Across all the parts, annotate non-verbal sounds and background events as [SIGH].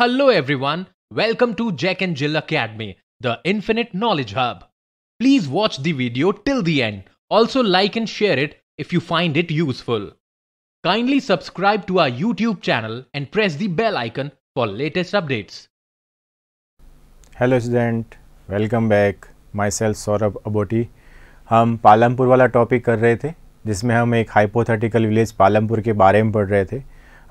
Hello everyone, welcome to Jack and Jill Academy, the Infinite Knowledge Hub. Please watch the video till the end. Also like and share it if you find it useful. Kindly subscribe to our YouTube channel and press the bell icon for latest updates. Hello student welcome back myself Saurabh अबोटी हम पालमपुर वाला topic कर रहे थे जिसमें हम एक hypothetical village Palampur के बारे में पढ़ रहे थे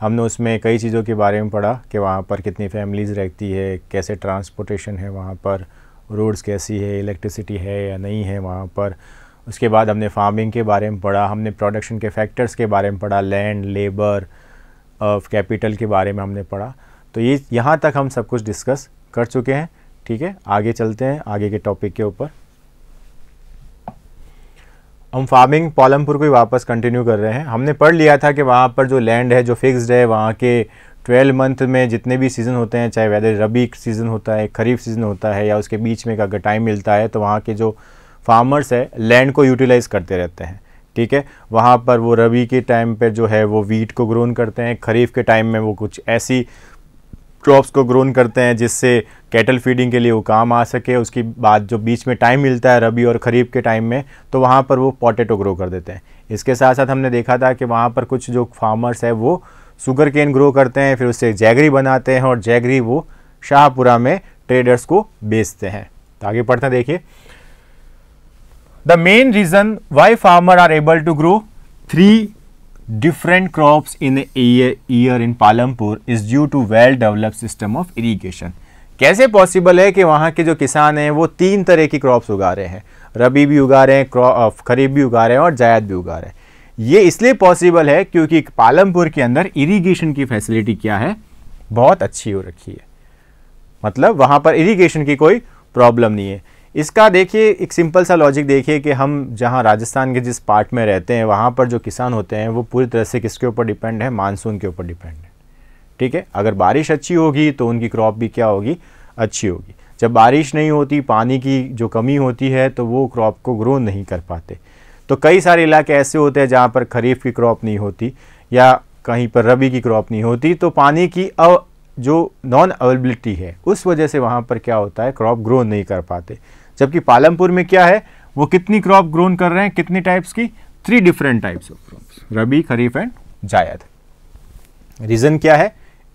हमने उसमें कई चीज़ों के बारे में पढ़ा कि वहाँ पर कितनी फैमिलीज़ रहती है कैसे ट्रांसपोर्टेशन है वहाँ पर रोड्स कैसी है इलेक्ट्रिसिटी है या नहीं है वहाँ पर उसके बाद हमने फार्मिंग के बारे में पढ़ा हमने प्रोडक्शन के फैक्टर्स के बारे में पढ़ा लैंड लेबर कैपिटल के बारे में हमने पढ़ा तो ये यहाँ तक हम सब कुछ डिस्कस कर चुके हैं ठीक है आगे चलते हैं आगे के टॉपिक के ऊपर हम फार्मिंग पालमपुर को ही वापस कंटिन्यू कर रहे हैं हमने पढ़ लिया था कि वहाँ पर जो लैंड है जो फिक्स्ड है वहाँ के ट्वेल्व मंथ में जितने भी सीज़न होते हैं चाहे वेदर रबी सीज़न होता है खरीफ सीज़न होता है या उसके बीच में अगर टाइम मिलता है तो वहाँ के जो फार्मर्स है लैंड को यूटिलाइज़ करते रहते हैं ठीक है वहाँ पर वो रबी के टाइम पर जो है वो वीट को ग्रोन करते हैं खरीफ के टाइम में वो कुछ ऐसी क्रॉप्स को ग्रोन करते हैं जिससे कैटल फीडिंग के लिए वो काम आ सके उसके बाद जो बीच में टाइम मिलता है रबी और खरीफ के टाइम में तो वहाँ पर वो पोटैटो ग्रो कर देते हैं इसके साथ साथ हमने देखा था कि वहाँ पर कुछ जो फार्मर्स है वो शुगर केन ग्रो करते हैं फिर उससे जैगरी बनाते हैं और जैगरी वो शाहपुरा में ट्रेडर्स को बेचते हैं तो आगे पढ़ते हैं देखिए the main reason why farmer are able to grow three different crops in a year in Palampur is due to well developed system of irrigation. कैसे पॉसिबल है कि वहाँ के जो किसान हैं वो तीन तरह की क्रॉप्स उगा रहे हैं रबी भी उगा रहे हैं खरीफ भी उगा रहे हैं और जायद भी उगा रहे हैं ये इसलिए पॉसिबल है क्योंकि पालमपुर के अंदर इरिगेशन की फैसिलिटी क्या है बहुत अच्छी हो रखी है मतलब वहाँ पर इरिगेशन की कोई प्रॉब्लम नहीं है इसका देखिए एक सिंपल सा लॉजिक देखिए कि हम जहाँ राजस्थान के जिस पार्ट में रहते हैं वहाँ पर जो किसान होते हैं वो पूरी तरह से किसके ऊपर डिपेंड है मानसून के ऊपर डिपेंड है ठीक है अगर बारिश अच्छी होगी तो उनकी क्रॉप भी क्या होगी अच्छी होगी जब बारिश नहीं होती पानी की जो कमी होती है तो वो क्रॉप को ग्रो नहीं कर पाते तो कई सारे इलाके ऐसे होते हैं जहाँ पर खरीफ की क्रॉप नहीं होती या कहीं पर रबी की क्रॉप नहीं होती तो पानी की अव जो नॉन अवेलेबिलिटी है उस वजह से वहाँ पर क्या होता है क्रॉप ग्रो नहीं कर पाते जबकि पालमपुर में क्या है वो कितनी क्रॉप ग्रोन कर रहे हैं कितनी टाइप्स की three different types of crops rabi kharif and zaid reason क्या है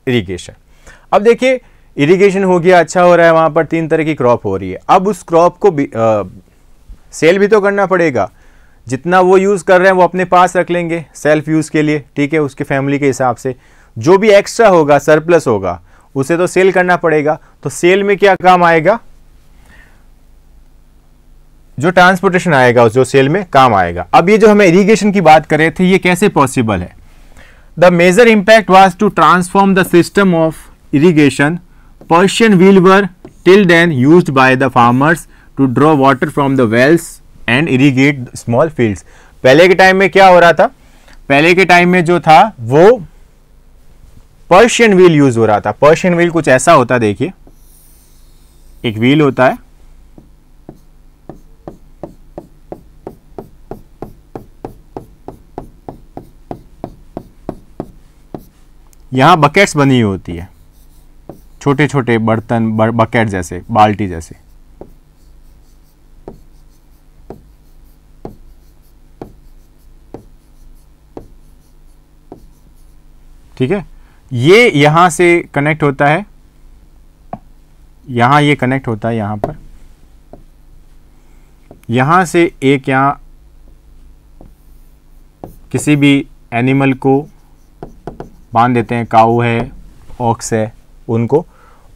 इरीगेशन अब देखिए इरीगेशन हो गया अच्छा हो रहा है वहां पर तीन तरह की क्रॉप हो रही है अब उस क्रॉप को भी, आ, सेल भी तो करना पड़ेगा जितना वो यूज़ कर रहे हैं वो अपने पास रख लेंगे सेल्फ यूज़ के लिए ठीक है उसके फैमिली के हिसाब से जो भी एक्स्ट्रा होगा सरप्लस होगा उसे तो सेल करना पड़ेगा तो सेल में क्या काम आएगा जो ट्रांसपोर्टेशन आएगा जो सेल में काम आएगा अब ये जो हमें इरीगेशन की बात कर रहे थे ये कैसे पॉसिबल है the major impact was to transform the system of irrigation Persian wheel were till then used by the farmers to draw water from the wells and irrigate small field पहले के टाइम में क्या हो रहा था पहले के टाइम में जो था वो पर्शियन व्हील यूज हो रहा था पर्शियन व्हील कुछ ऐसा होता देखिए एक व्हील होता है यहाँ बकेट्स बनी हुई होती है छोटे छोटे बर्तन बकेट जैसे बाल्टी जैसे ठीक है ये यहां से कनेक्ट होता है यहां ये कनेक्ट होता है यहां पर यहां से एक यहां किसी भी एनिमल को बांध देते हैं काऊ है ऑक्स है उनको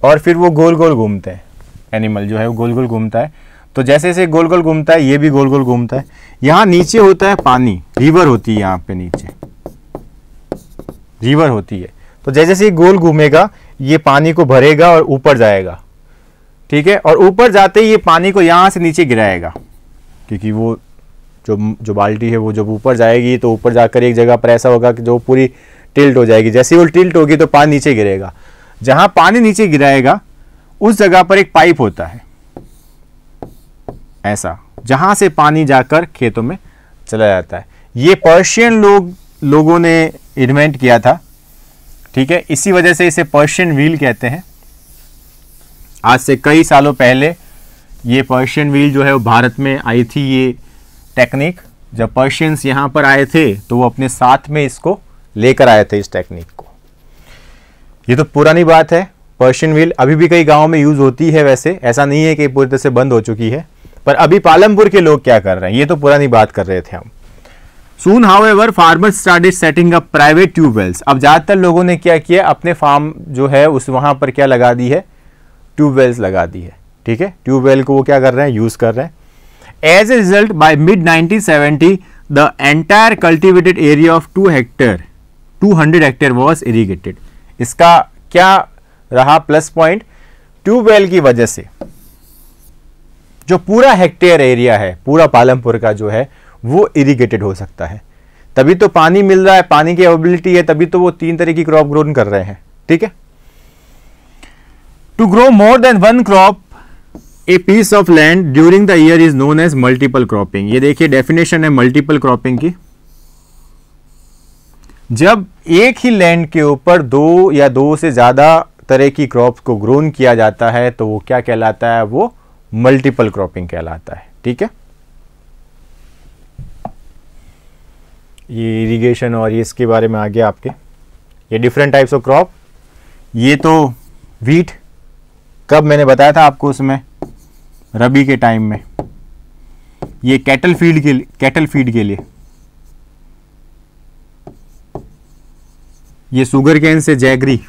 और फिर वो गोल गोल घूमते हैं एनिमल जो है वो गोल गोल घूमता है तो जैसे जैसे गोल गोल घूमता है ये भी गोल गोल घूमता है यहाँ नीचे होता है पानी रिवर होती है यहाँ पे नीचे रिवर होती है तो जैसे जैसे गोल घूमेगा ये पानी को भरेगा और ऊपर जाएगा ठीक है और ऊपर जाते ही ये पानी को यहाँ से नीचे गिराएगा क्योंकि वो जो जो बाल्टी है वो जब ऊपर जाएगी तो ऊपर जाकर एक जगह पर ऐसा होगा कि जो पूरी टिल्ट हो जाएगी जैसे वो टिल्ट होगी तो पानी नीचे गिरेगा जहां पानी नीचे गिराएगा उस जगह पर एक पाइप होता है ऐसा जहां से पानी जाकर खेतों में चला जाता है ये पर्शियन लोग लोगों ने इन्वेंट किया था ठीक है इसी वजह से इसे पर्शियन व्हील कहते हैं आज से कई सालों पहले ये पर्शियन व्हील जो है वो भारत में आई थी ये टेक्निक जब पर्शियंस यहाँ पर आए थे तो वो अपने साथ में इसको लेकर आए थे इस टेक्निक को ये तो पुरानी बात है पर्शियन व्हील अभी भी कई गाँव में यूज़ होती है वैसे ऐसा नहीं है कि पूरी तरह से बंद हो चुकी है पर अभी पालमपुर के लोग क्या कर रहे हैं ये तो पुरानी बात कर रहे थे हम soon ever farmer started setting up private tubewells अब ज़्यादातर लोगों ने क्या किया अपने फार्म जो है उस वहां पर क्या लगा दी है ट्यूबवेल्स लगा दी है ठीक है ट्यूबवेल को वो क्या कर रहे हैं यूज़ कर रहे हैं as a result by mid 1970 the entire cultivated area of two hectare two hundred hectare was irrigated इसका क्या रहा प्लस पॉइंट ट्यूबवेल की वजह से जो पूरा हेक्टेयर एरिया है पूरा पालमपुर का जो है वो इरीगेटेड हो सकता है तभी तो पानी मिल रहा है पानी की अवेबिलिटी है तभी तो वो तीन तरह की क्रॉप ग्रोन कर रहे हैं ठीक है to grow more than one crop a piece of land during the year is known as multiple cropping ये देखिए डेफिनेशन है मल्टीपल क्रॉपिंग की जब एक ही लैंड के ऊपर दो या दो से ज़्यादा तरह की क्रॉप को ग्रोन किया जाता है तो वो क्या कहलाता है वो मल्टीपल क्रॉपिंग कहलाता है ठीक है ये इरिगेशन और ये इसके बारे में आ गया आपके ये डिफरेंट टाइप्स ऑफ क्रॉप ये तो वीट कब मैंने बताया था आपको उसमें रबी के टाइम में ये कैटल फील्ड के कैटल फीड के लिए ये सुगर कैन से जैगरी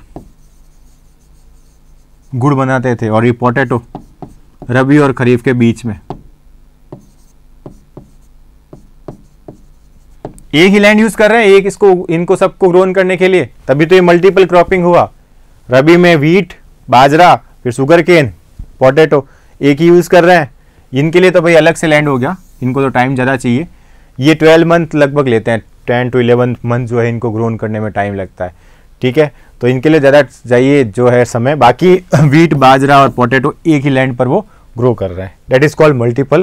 गुड़ बनाते थे और ये पोटैटो रबी और खरीफ के बीच में एक ही लैंड यूज कर रहे हैं एक इसको इनको सबको ग्रोन करने के लिए तभी तो ये मल्टीपल क्रॉपिंग हुआ रबी में वीट बाजरा फिर सुगर केन पोटैटो एक ही यूज कर रहे हैं इनके लिए तो भाई अलग से लैंड हो गया इनको तो टाइम ज़्यादा चाहिए ये ट्वेल्व मंथ लगभग लेते हैं टेन टू इलेवन मंथ जो है इनको ग्रोन करने में टाइम लगता है ठीक है तो इनके लिए ज़्यादा चाहिए जो है समय बाकी वीट [CLEARS THROAT] बाजरा और पोटैटो एक ही लैंड पर वो ग्रो कर रहे हैं that is called multiple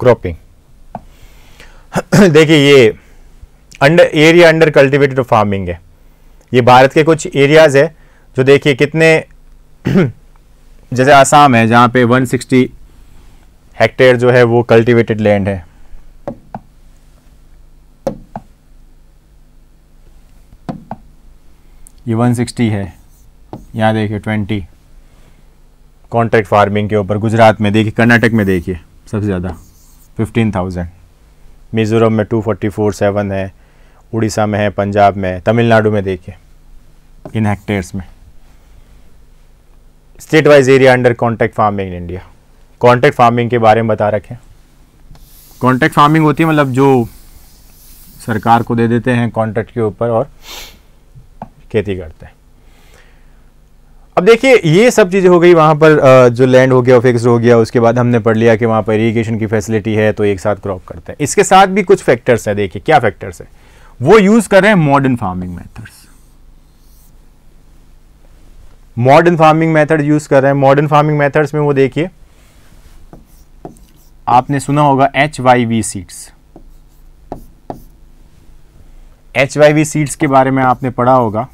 cropping देखिए ये under area under cultivated farming है ये भारत के कुछ एरियाज़ है जो देखिए कितने [CLEARS THROAT] जैसे आसाम है जहाँ पे 160 हेक्टेयर जो है वो कल्टिवेटेड लैंड है ये 160 है यहाँ देखिए 20 कॉन्ट्रैक्ट फार्मिंग के ऊपर गुजरात में देखिए कर्नाटक में देखिए सबसे ज़्यादा 15,000 मिज़ोरम में टू फोर्टी फोर सेवन है उड़ीसा में है पंजाब में तमिलनाडु में देखिए इन हेक्टेयर्स में state wise area under contract farming in India contract farming के बारे में बता रखें कॉन्ट्रैक्ट फार्मिंग होती है मतलब जो सरकार को दे देते हैं कॉन्ट्रैक्ट के ऊपर और खेती करते हैं अब देखिए ये सब चीज़ें हो गई वहाँ पर जो लैंड हो गया फिक्स हो गया उसके बाद हमने पढ़ लिया कि वहाँ पर इरीगेशन की फैसिलिटी है तो एक साथ क्रॉप करते हैं इसके साथ भी कुछ फैक्टर्स हैं देखिए क्या फैक्टर्स हैं वो यूज़ कर रहे हैं modern farming methods modern farming method use कर रहे हैं मॉडर्न फार्मिंग मेथड्स में वो देखिए आपने सुना होगा H Y V seeds H Y V seeds के बारे में आपने पढ़ा होगा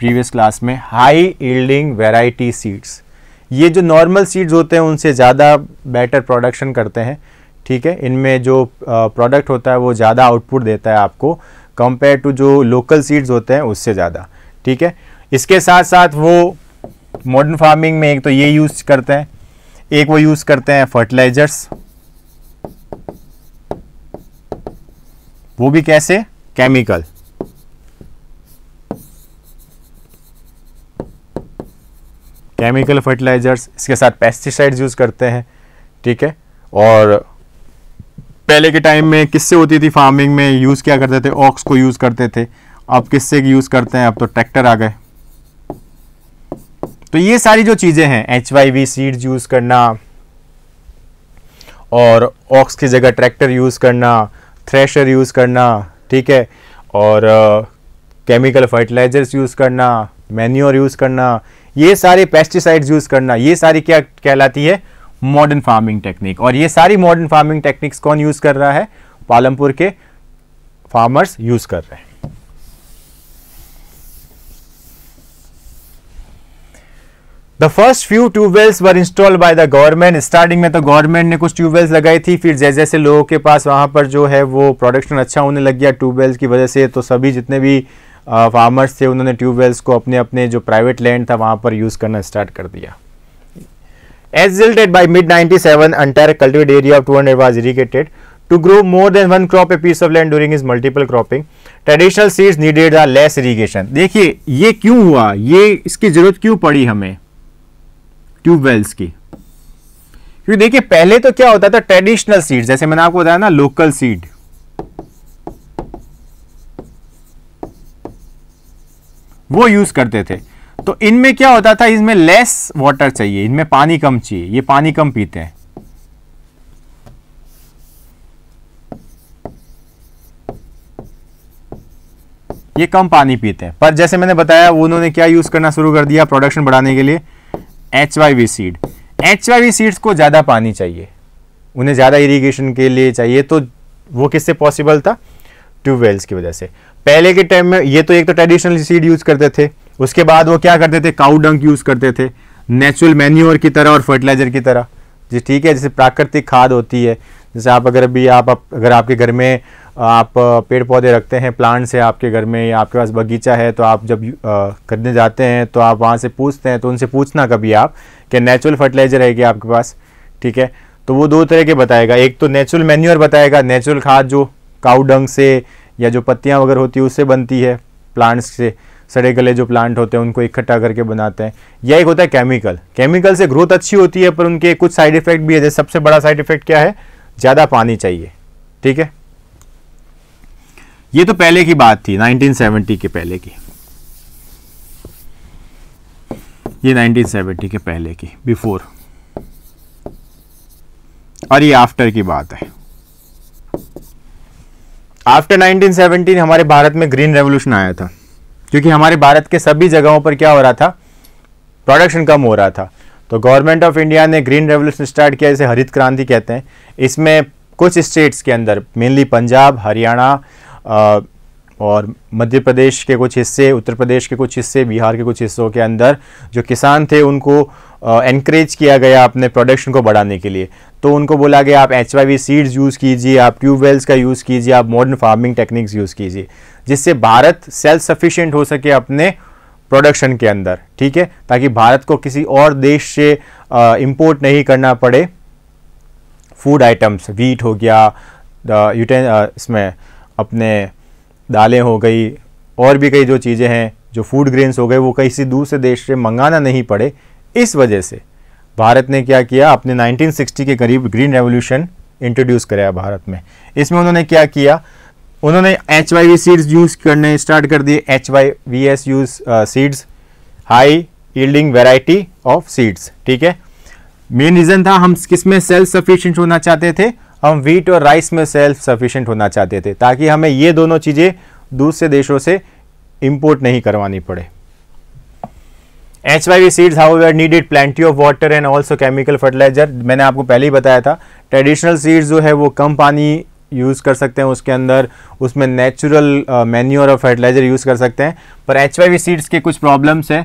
प्रीवियस क्लास में हाई ईल्डिंग वेराइटी सीड्स ये जो नॉर्मल सीड्स होते हैं उनसे ज़्यादा बेटर प्रोडक्शन करते हैं ठीक है इनमें जो प्रोडक्ट होता है वो ज़्यादा आउटपुट देता है आपको कंपेयर टू जो लोकल सीड्स होते हैं उससे ज़्यादा ठीक है इसके साथ साथ वो मॉडर्न फार्मिंग में एक तो ये यूज़ करते हैं एक वो यूज़ करते हैं फर्टिलाइजर्स वो भी कैसे केमिकल केमिकल फर्टिलाइजर्स इसके साथ पेस्टिसाइड्स यूज़ करते हैं ठीक है और पहले के टाइम में किससे होती थी फार्मिंग में यूज़ क्या करते थे ऑक्स को यूज़ करते थे अब किससे यूज़ करते हैं अब तो ट्रैक्टर आ गए तो ये सारी जो चीज़ें हैं H Y V seeds use करना और ऑक्स की जगह ट्रैक्टर यूज़ करना थ्रेशर यूज़ करना ठीक है और केमिकल फर्टिलाइजर्स यूज़ करना मैन्योर यूज़ करना ये सारे पेस्टिसाइड्स यूज़ करना ये सारी क्या कहलाती है मॉडर्न फार्मिंग टेक्निक और ये सारी मॉडर्न फार्मिंग टेक्निक्स कौन यूज़ कर रहा है पालमपुर के फार्मर्स यूज़ कर रहे हैं the first few tube wells were install by the government starting में तो गवर्नमेंट ने कुछ ट्यूबवेल्स लगाई थी फिर जैसे जैसे लोगों के पास वहां पर जो है वो प्रोडक्शन अच्छा होने लग गया ट्यूबवेल्स की वजह से तो सभी जितने भी फार्मर्स थे उन्होंने ट्यूबवेल्स को अपने अपने जो प्राइवेट लैंड था वहां पर यूज करना स्टार्ट कर दिया as resulted by mid ninety seven entire cultivate area of two hundred was irrigated to grow more than one crop a piece of land during is multiple cropping traditional seeds needed are less irrigation देखिए ये क्यों हुआ ये इसकी जरूरत क्यों पड़ी हमें ट्यूबवेल्स की क्योंकि देखिए पहले तो क्या होता था ट्रेडिशनल सीड्स जैसे मैंने आपको बताया ना लोकल सीड वो यूज़ करते थे तो इनमें क्या होता था इसमें लेस वाटर चाहिए इनमें पानी कम चाहिए ये पानी कम पीते हैं ये कम पानी पीते हैं पर जैसे मैंने बताया वो उन्होंने क्या यूज़ करना शुरू कर दिया प्रोडक्शन बढ़ाने के लिए H Y V seed H Y V seeds को ज़्यादा पानी चाहिए उन्हें ज़्यादा इरिगेशन के लिए चाहिए तो वो किससे पॉसिबल था ट्यूबवेल्स की वजह से पहले के टाइम में ये तो एक तो ट्रेडिशनल सीड यूज करते थे उसके बाद वो क्या करते थे काउ डंक यूज करते थे नेचुरल मैन्यूर की तरह और फर्टिलाइजर की तरह जी ठीक है जैसे प्राकृतिक खाद होती है जैसे आप अगर अभी आप, अगर आपके घर में आप पेड़ पौधे रखते हैं प्लांट्स है आपके घर में या आपके पास बगीचा है तो आप जब खरीदने जाते हैं तो आप वहाँ से पूछते हैं तो उनसे पूछना कभी आप कि नेचुरल फर्टिलाइजर है कि आपके पास ठीक है तो वो दो तरह के बताएगा एक तो नेचुरल मैन्यूर बताएगा नेचुरल खाद जो काउडंग से या जो पत्तियाँ वगैरह होती है उससे बनती है प्लांट्स से सड़े गले जो प्लांट होते हैं उनको इकट्ठा करके बनाते हैं या एक होता है केमिकल केमिकल से ग्रोथ अच्छी होती है पर उनके कुछ साइड इफेक्ट भी है जैसे सबसे बड़ा साइड इफेक्ट क्या है ज़्यादा पानी चाहिए ठीक है ये तो पहले की बात थी 1970 के पहले की ये 1970 के पहले की बिफोर और ये आफ्टर की बात है आफ्टर 1917 हमारे भारत में ग्रीन रेवोल्यूशन आया था क्योंकि हमारे भारत के सभी जगहों पर क्या हो रहा था प्रोडक्शन कम हो रहा था तो गवर्नमेंट ऑफ इंडिया ने ग्रीन रेवोल्यूशन स्टार्ट किया जिसे हरित क्रांति कहते हैं इसमें कुछ स्टेट्स के अंदर मेनली पंजाब हरियाणा और मध्य प्रदेश के कुछ हिस्से उत्तर प्रदेश के कुछ हिस्से बिहार के कुछ हिस्सों के अंदर जो किसान थे उनको एनकरेज किया गया अपने प्रोडक्शन को बढ़ाने के लिए तो उनको बोला गया आप एच सीड्स यूज़ कीजिए आप ट्यूबवेल्स का यूज़ कीजिए आप मॉडर्न फार्मिंग टेक्निक्स यूज़ कीजिए जिससे भारत सेल्फ सफिशेंट हो सके अपने प्रोडक्शन के अंदर ठीक है ताकि भारत को किसी और देश से इम्पोर्ट नहीं करना पड़े फूड आइटम्स वीट हो गया यूटेन इसमें अपने दालें हो गई और भी कई जो चीज़ें हैं जो फूड ग्रेन्स हो गए वो किसी दूसरे देश से मंगाना नहीं पड़े इस वजह से भारत ने क्या किया अपने 1960 के करीब ग्रीन रेवोल्यूशन इंट्रोड्यूस कराया भारत में इसमें उन्होंने क्या किया उन्होंने H Y V seeds use करने स्टार्ट कर दिए H Y V S use seeds high yielding variety of seeds ठीक है मेन रीज़न था हम किस में सेल्फ सफिशियंट होना चाहते थे हम वीट और राइस में सेल्फ सफिशियंट होना चाहते थे ताकि हमें ये दोनों चीज़ें दूसरे देशों से इम्पोर्ट नहीं करवानी पड़े H Y V seeds however needed plenty of water and also chemical fertilizer मैंने आपको पहले ही बताया था ट्रेडिशनल सीड्स जो है वो कम पानी यूज़ कर सकते हैं उसके अंदर उसमें नेचुरल मैन्यूर और फर्टिलाइज़र यूज़ कर सकते हैं पर एच वाई वी सीड्स के कुछ प्रॉब्लम्स हैं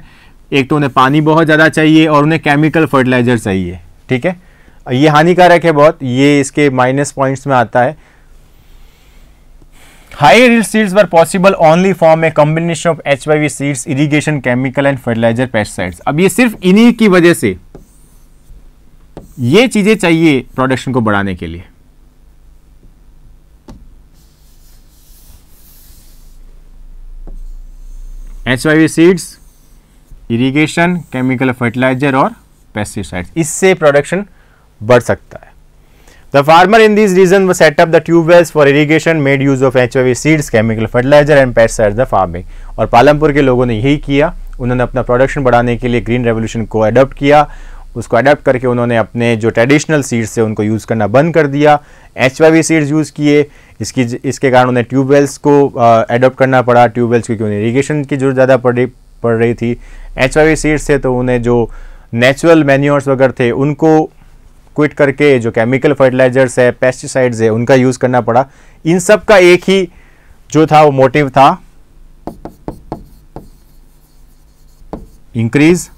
एक तो उन्हें पानी बहुत ज़्यादा चाहिए और उन्हें केमिकल फर्टिलाइज़र चाहिए ठीक है ये हानिकारक है बहुत ये इसके माइनस पॉइंट्स में आता है High yield seeds were possible only from a combination of HYV seeds, irrigation, chemical and fertilizer pesticides. अब ये सिर्फ इन्हीं की वजह से ये चीजें चाहिए प्रोडक्शन को बढ़ाने के लिए H seeds irrigation chemical fertilizer और पेस्टिसाइड्स इससे प्रोडक्शन बढ़ सकता है The farmer in these was set up the tube wells for irrigation, made use of HIV seeds, chemical fertilizer and pests as the farming. और पालमपुर के लोगों ने यही किया उन्होंने अपना प्रोडक्शन बढ़ाने के लिए ग्रीन रेवोल्यूशन को अडोप्ट किया उसको अडोप्ट करके उन्होंने अपने जो ट्रेडिशनल सीड्स से उनको यूज़ करना बंद कर दिया एच वाई सीड्स यूज़ किए इसकी इसके कारण उन्हें ट्यूबवेल्स को अडोप्ट करना पड़ा ट्यूबवेल्स क्योंकि उन्हें इरीगेशन की जरूरत ज़्यादा पड़ रही पड़ रही थी एच वाई वी सीड्स थे तो उन्हें जो नेचुरल मैन्यूर्स वगैरह थे उनको क्विट करके जो केमिकल फर्टिलाइजर्स है पेस्टिसाइड्स है उनका यूज़ करना पड़ा इन सब का एक ही जो था वो मोटिव था increase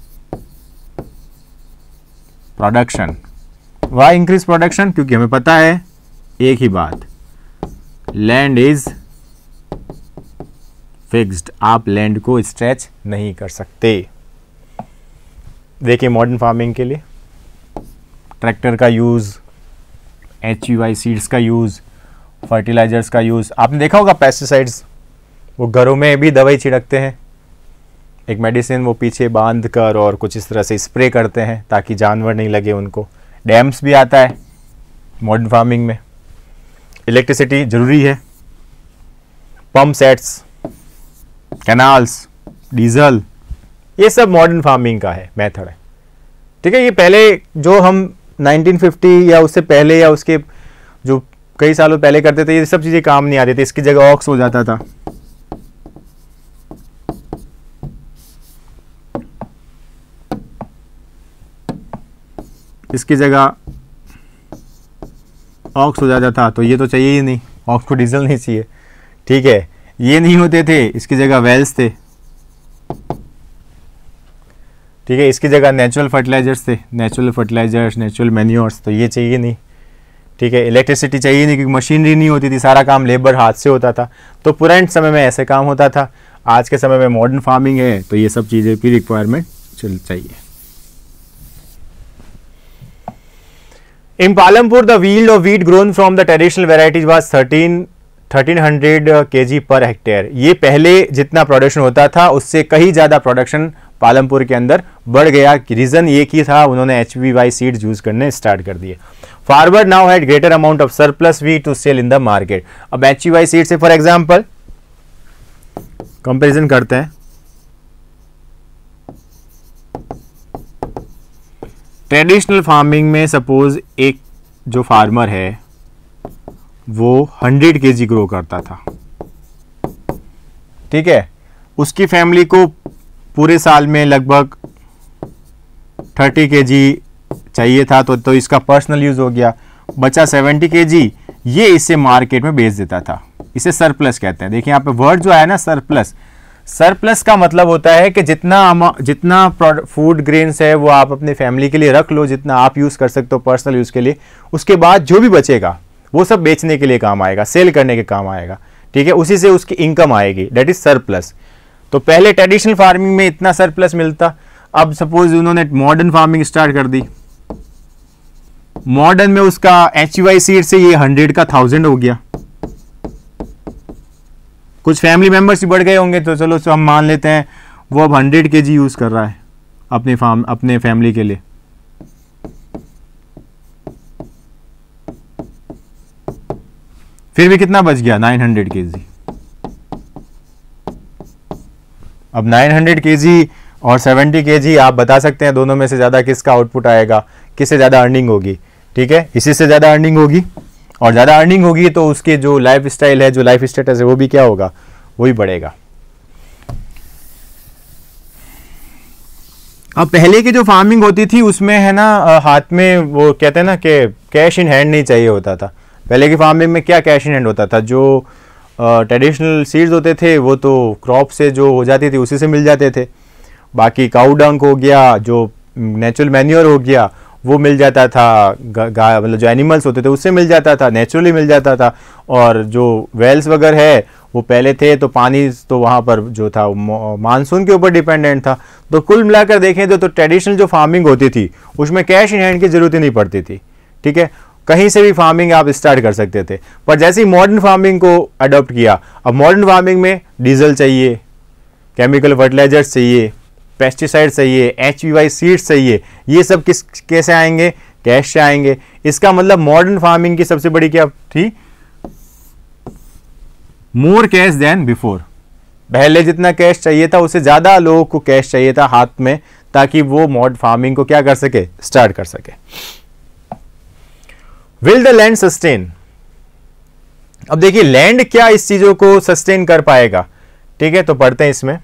production why increase production क्योंकि हमें पता है एक ही बात लैंड इज फिक्स्ड आप लैंड को स्ट्रेच नहीं कर सकते देखिए मॉडर्न फार्मिंग के लिए ट्रैक्टर का use H U I seeds का यूज़ फर्टिलाइजर्स का यूज़ आपने देखा होगा पेस्टिसाइड्स वो घरों में भी दवाई छिड़कते हैं एक मेडिसिन वो पीछे बांध कर और कुछ इस तरह से स्प्रे करते हैं ताकि जानवर नहीं लगे उनको डैम्स भी आता है मॉडर्न फार्मिंग में इलेक्ट्रिसिटी ज़रूरी है पम्प सेट्स कैनाल्स डीजल ये सब मॉडर्न फार्मिंग का है मेथड है ठीक है ये पहले जो हम 1950 या उससे पहले या उसके जो कई सालों पहले करते थे ये सब चीज़ें काम नहीं आती थी इसकी जगह ऑक्स हो जाता था इसकी जगह ऑक्स हो जाता था तो ये तो चाहिए ही नहीं ऑक्स को डीजल नहीं चाहिए ठीक है ये नहीं होते थे इसकी जगह वेल्स थे ठीक है इसकी जगह नेचुरल फर्टिलाइजर्स थे नेचुरल फर्टिलाइजर्स नेचुरल मैन्योर्स तो ये चाहिए नहीं ठीक है इलेक्ट्रिसिटी चाहिए नहीं क्योंकि मशीनरी नहीं होती थी सारा काम लेबर हाथ से होता था तो पुराने समय में ऐसे काम होता था आज के समय में मॉडर्न फार्मिंग है तो ये सब चीज़ें भी रिक्वायरमेंट चल चाहिए in Palampur the yield of wheat grown from the traditional varieties was thirteen thirteen hundred K G per hectare ये पहले जितना प्रोडक्शन होता था उससे कहीं ज़्यादा प्रोडक्शन पालमपुर के अंदर बढ़ गया रीज़न ये की था उन्होंने एच वाई सीड यूज़ करने स्टार्ट कर दिए farmer now had greater amount of surplus we to sell in the market अब एच वाई सीड से फॉर एग्जाम्पल कंपेरिजन करते हैं ट्रेडिशनल फार्मिंग में सपोज एक जो फार्मर है वो 100 केजी ग्रो करता था ठीक है उसकी फैमिली को पूरे साल में लगभग थर्टी के जी चाहिए था तो तो इसका पर्सनल यूज़ हो गया बचा सेवेंटी के जी ये इसे मार्केट में बेच देता था इसे सरप्लस कहते हैं देखिए यहाँ पे वर्ड जो है ना सरप्लस सरप्लस का मतलब होता है कि जितना जितना फूड ग्रेन्स है वो आप अपने फैमिली के लिए रख लो जितना आप यूज़ कर सकते हो पर्सनल यूज़ के लिए उसके बाद जो भी बचेगा वो सब बेचने के लिए काम आएगा सेल करने के काम आएगा ठीक है उसी से उसकी इनकम आएगी डेट इज़ सरप्लस तो पहले ट्रेडिशनल फार्मिंग में इतना सरप्लस मिलता अब सपोज उन्होंने मॉडर्न फार्मिंग स्टार्ट कर दी मॉडर्न में उसका एच वाई सीड से ये हंड्रेड का थाउजेंड हो गया कुछ फैमिली भी बढ़ गए होंगे तो चलो तो हम मान लेते हैं वो अब हंड्रेड के जी यूज़ कर रहा है अपने फार्म अपने फैमिली के लिए फिर भी कितना बच गया नाइन हंड्रेड के जी अब 900 केजी और 70 केजी आप बता सकते हैं दोनों में से ज़्यादा किसका आउटपुट आएगा किससे ज़्यादा अर्निंग होगी ठीक है इसी से ज़्यादा अर्निंग होगी और ज़्यादा अर्निंग होगी तो उसके जो लाइफ स्टाइल है जो लाइफ स्टेटस है वो भी क्या होगा वही बढ़ेगा अब पहले की जो फार्मिंग होती थी उसमें है ना हाथ में वो कहते हैं ना कि कैश इन हैंड नहीं चाहिए होता था पहले की फार्मिंग में क्या कैश इन हैंड होता था जो ट्रेडिशनल सीड्स होते थे वो तो क्रॉप से जो हो जाती थी उसी से मिल जाते थे बाकी काउडंक हो गया जो नेचुरल मैन्योर हो गया वो मिल जाता था गाय मतलब जो एनिमल्स होते थे उससे मिल जाता था नेचुरली मिल जाता था और जो वेल्स वगैरह है वो पहले थे तो पानी तो वहाँ पर जो था मानसून के ऊपर डिपेंडेंट था तो कुल मिलाकर देखें तो, तो ट्रेडिशनल जो फार्मिंग होती थी उसमें कैश इन हैंड की ज़रूरत ही नहीं पड़ती थी ठीक है कहीं से भी फार्मिंग आप स्टार्ट कर सकते थे पर जैसे ही मॉडर्न फार्मिंग को अडोप्ट किया अब मॉडर्न फार्मिंग में डीजल चाहिए केमिकल फर्टिलाइजर्स चाहिए पेस्टिसाइड चाहिए एच वी वाई सीड्स चाहिए ये सब किस कैसे आएंगे कैश से आएंगे इसका मतलब मॉडर्न फार्मिंग की सबसे बड़ी क्या थी मोर कैश देन बिफोर पहले जितना कैश चाहिए था उससे ज़्यादा लोगों को कैश चाहिए था हाथ में ताकि वो मॉड फार्मिंग को क्या कर सके स्टार्ट कर सके विल द लैंड सस्टेन अब देखिए लैंड क्या इस चीजों को सस्टेन कर पाएगा ठीक है तो पढ़ते हैं इसमें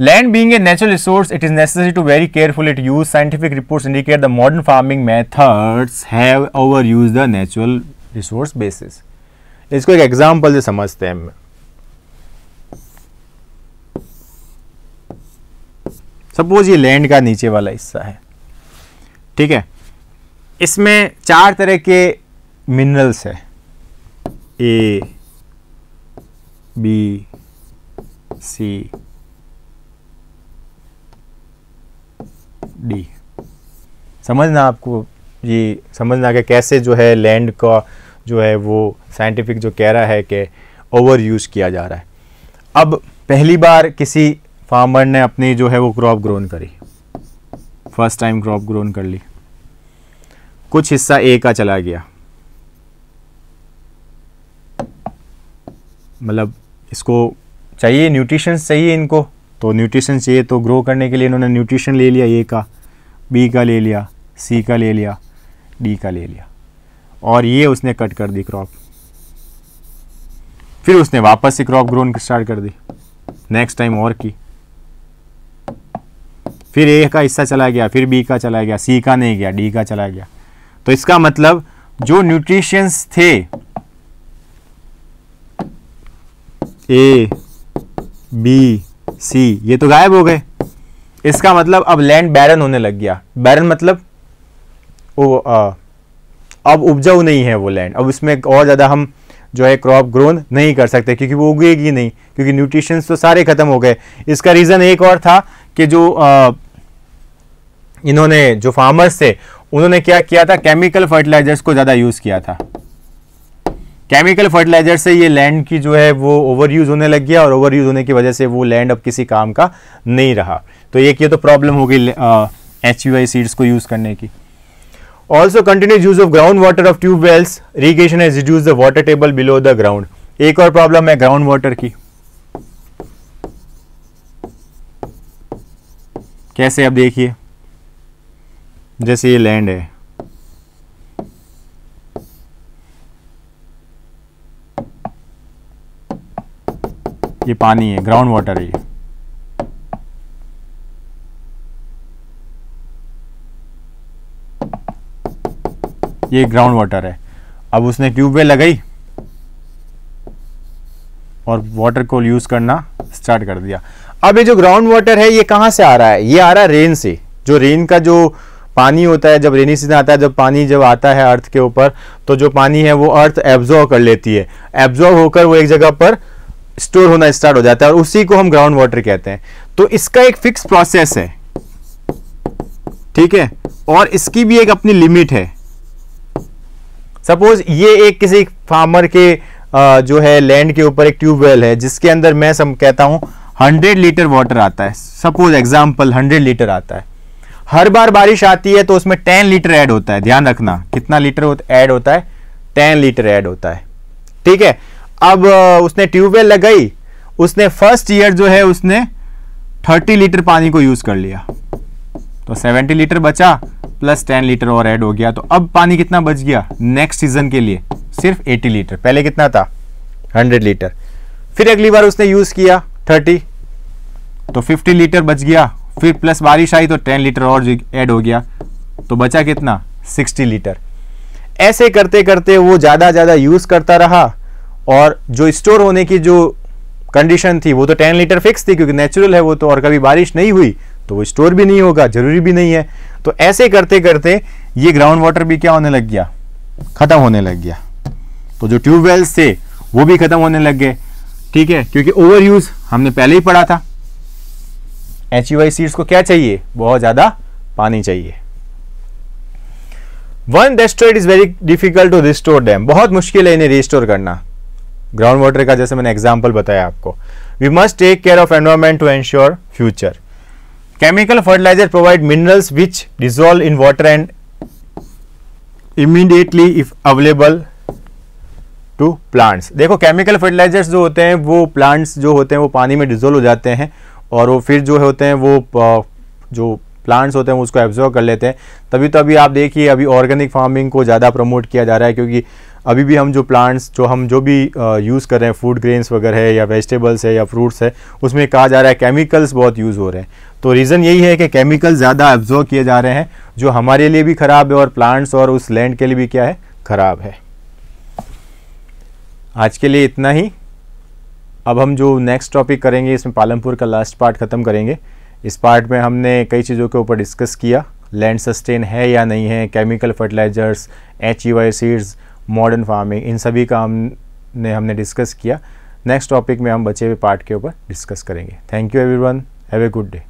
land being a natural resource it is necessary to very careful it use scientific report indicate the modern farming methods है नेचुरल रिसोर्स बेसिस इसको एक एग्जाम्पल से समझते हैं हम सपोज ये लैंड का नीचे वाला हिस्सा है ठीक है इसमें चार तरह के मिनरल्स हैं ए बी सी डी समझना आपको ये समझना कि कैसे जो है लैंड का जो है वो साइंटिफिक जो कह रहा है कि ओवर यूज़ किया जा रहा है अब पहली बार किसी फार्मर ने अपनी जो है वो क्रॉप ग्रोन करी फर्स्ट टाइम क्रॉप ग्रोन कर ली कुछ हिस्सा ए का चला गया मतलब इसको चाहिए न्यूट्रिशन चाहिए इनको तो न्यूट्रिशन चाहिए तो ग्रो करने के लिए इन्होंने न्यूट्रिशन ले लिया ए का बी का ले लिया सी का ले लिया डी का ले लिया और ये उसने कट कर दी क्रॉप फिर उसने वापस से क्रॉप ग्रोन स्टार्ट कर दी नेक्स्ट टाइम और की फिर ए का हिस्सा चला गया फिर बी का चला गया सी का नहीं गया डी का चला गया तो इसका मतलब जो न्यूट्रिशंस थे ए बी सी ये तो गायब हो गए इसका मतलब अब लैंड बैरन होने लग गया बैरन मतलब ओ, आ, अब उपजाऊ नहीं है वो लैंड अब इसमें और ज़्यादा हम जो है क्रॉप ग्रोन नहीं कर सकते क्योंकि वो उगेगी नहीं क्योंकि न्यूट्रिशंस तो सारे ख़त्म हो गए इसका रीज़न एक और था कि जो आ, इन्होंने जो फार्मर्स थे उन्होंने क्या किया था केमिकल फर्टिलाइजर्स को ज़्यादा यूज़ किया था केमिकल फर्टिलाइजर से ये लैंड की जो है वो ओवर यूज़ होने लग गया और ओवर यूज़ होने की वजह से वो लैंड अब किसी काम का नहीं रहा तो ये तो प्रॉब्लम हो गई एच यू आई सीड्स को यूज़ करने की also continues use of ground water of tube wells irrigation as reduce the water table below the ground एक और प्रॉब्लम है ग्राउंड वाटर की कैसे अब देखिए जैसे ये लैंड है ये पानी है ग्राउंड वाटर है ये ये ग्राउंड वाटर है अब उसने ट्यूबवेल लगाई और वाटर को यूज़ करना स्टार्ट कर दिया अब ये जो ग्राउंड वाटर है ये कहां से आ रहा है ये आ रहा है रेन से जो रेन का जो पानी होता है जब रेनी सीजन आता है जब पानी जब आता है अर्थ के ऊपर तो जो पानी है वो अर्थ एब्जॉर्व कर लेती है एब्जॉर्व होकर वो एक जगह पर स्टोर होना स्टार्ट हो जाता है और उसी को हम ग्राउंड वाटर कहते हैं तो इसका एक फिक्स प्रोसेस है ठीक है और इसकी भी एक अपनी लिमिट है सपोज ये एक किसी फार्मर के जो है लैंड के ऊपर एक ट्यूबवेल है जिसके अंदर मैं सम कहता हूं हंड्रेड लीटर वाटर आता है सपोज एग्जाम्पल हंड्रेड लीटर आता है हर बार बारिश आती है तो उसमें टेन लीटर ऐड होता है ध्यान रखना कितना लीटर ऐड होता है टेन लीटर ऐड होता है ठीक है अब उसने ट्यूबवेल लगाई उसने फर्स्ट ईयर जो है उसने थर्टी लीटर पानी को यूज कर लिया तो सेवेंटी लीटर बचा प्लस टेन लीटर और ऐड हो गया तो अब पानी कितना बच गया नेक्स्ट सीजन के लिए सिर्फ एटी लीटर पहले कितना था हंड्रेड लीटर फिर अगली बार उसने यूज किया थर्टी तो फिफ्टी लीटर बच गया फिर प्लस बारिश आई तो टेन लीटर और ऐड हो गया तो बचा कितना सिक्सटी लीटर ऐसे करते करते वो ज़्यादा ज़्यादा यूज़ करता रहा और जो स्टोर होने की जो कंडीशन थी वो तो टेन लीटर फिक्स थी क्योंकि नेचुरल है वो तो और कभी बारिश नहीं हुई तो वो स्टोर भी नहीं होगा जरूरी भी नहीं है तो ऐसे करते करते ये ग्राउंड वाटर भी क्या होने लग गया ख़त्म होने लग गया तो जो ट्यूबवेल्स थे वो भी ख़त्म होने लग गए ठीक है क्योंकि ओवर यूज़ हमने पहले ही पढ़ा था एच यू आई सीड्स को क्या चाहिए बहुत ज़्यादा पानी चाहिए one destroyed is very difficult to restore them बहुत मुश्किल है इन्हें रिस्टोर करना ग्राउंड वाटर का जैसे मैंने एग्जाम्पल बताया आपको we must take care of environment to ensure future chemical fertilizer provide minerals which dissolve in water and immediately if available to plants देखो केमिकल फर्टिलाइजर्स जो होते हैं वो प्लांट्स जो होते हैं वो पानी में डिजोल्व हो जाते हैं और वो फिर जो होते हैं वो जो प्लांट्स होते हैं उसको एब्जॉर्व कर लेते हैं तभी तो अभी आप देखिए अभी ऑर्गेनिक फार्मिंग को ज़्यादा प्रमोट किया जा रहा है क्योंकि अभी भी हम जो प्लांट्स जो हम जो भी यूज़ कर रहे हैं फूड ग्रेन्स वगैरह है या वेजिटेबल्स है या फ्रूट्स है उसमें कहा जा रहा है केमिकल्स बहुत यूज़ हो रहे हैं तो रीज़न यही है कि केमिकल ज़्यादा एब्जॉर्व किए जा रहे हैं जो हमारे लिए भी ख़राब है और प्लांट्स और उस लैंड के लिए भी क्या है ख़राब है आज के लिए इतना ही अब हम जो नेक्स्ट टॉपिक करेंगे इसमें पालमपुर का लास्ट पार्ट ख़त्म करेंगे इस पार्ट में हमने कई चीज़ों के ऊपर डिस्कस किया लैंड सस्टेन है या नहीं है chemical fertilizers H E Y seeds modern farming इन सभी का हमने हमने डिस्कस किया नेक्स्ट टॉपिक में हम बचे हुए पार्ट के ऊपर डिस्कस करेंगे thank you everyone have a good day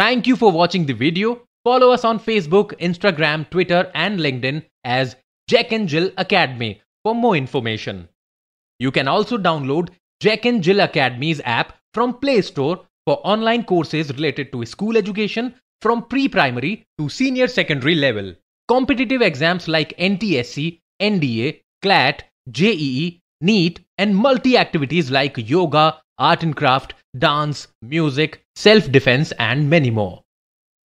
thank you for watching the video follow us on Facebook Instagram Twitter and link as Jack and Jill academy for more information you can also download Jack and Jill Academy's app from Play Store for online courses related to school education from pre-primary to senior secondary level. Competitive exams like NTSC, NDA, CLAT, JEE, NEET, and multi-activities like yoga, art and craft, dance, music, self-defense, and many more.